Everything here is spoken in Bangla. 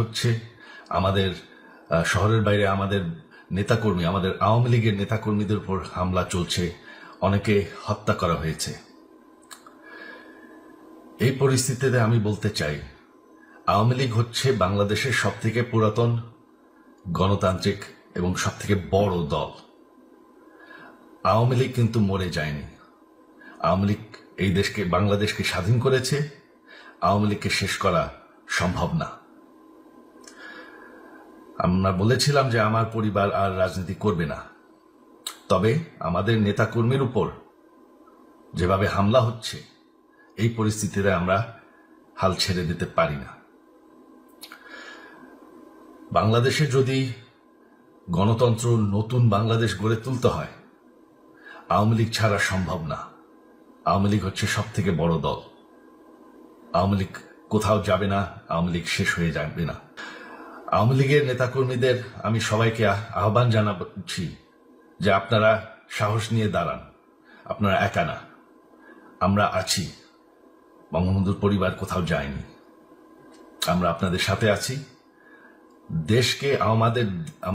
হচ্ছে আমাদের শহরের বাইরে আমাদের নেতাকর্মী আমাদের আওয়ামী লীগের নেতাকর্মীদের উপর হামলা চলছে অনেকে হত্যা করা হয়েছে এই পরিস্থিতিতে আমি বলতে চাই আওয়ামী লীগ হচ্ছে বাংলাদেশের সব থেকে পুরাতন গণতান্ত্রিক এবং সব থেকে বড় দল আওয়ামী লীগ কিন্তু মরে যায়নি আওয়ামী লীগ এই দেশকে বাংলাদেশকে স্বাধীন করেছে আওয়ামী লীগকে শেষ করা সম্ভব না আমরা বলেছিলাম যে আমার পরিবার আর রাজনীতি করবে না তবে আমাদের নেতাকর্মীর উপর যেভাবে হামলা হচ্ছে এই পরিস্থিতিতে আমরা হাল ছেড়ে দিতে পারি না বাংলাদেশে যদি গণতন্ত্র নতুন বাংলাদেশ গড়ে তুলতে হয় আওয়ামী লীগ ছাড়া সম্ভব না আওয়ামী লীগ হচ্ছে সব থেকে বড় দল আওয়ামী লীগ কোথাও যাবে না আওয়ামী লীগ শেষ হয়ে যাবে না আওয়ামী লীগের নেতাকর্মীদের আমি সবাইকে আহ্বান জানাচ্ছি যে আপনারা সাহস নিয়ে দাঁড়ান আপনারা একা না আমরা আছি বঙ্গবন্ধুর পরিবার কোথাও যায়নি আমরা আপনাদের সাথে আছি দেশকে আমাদের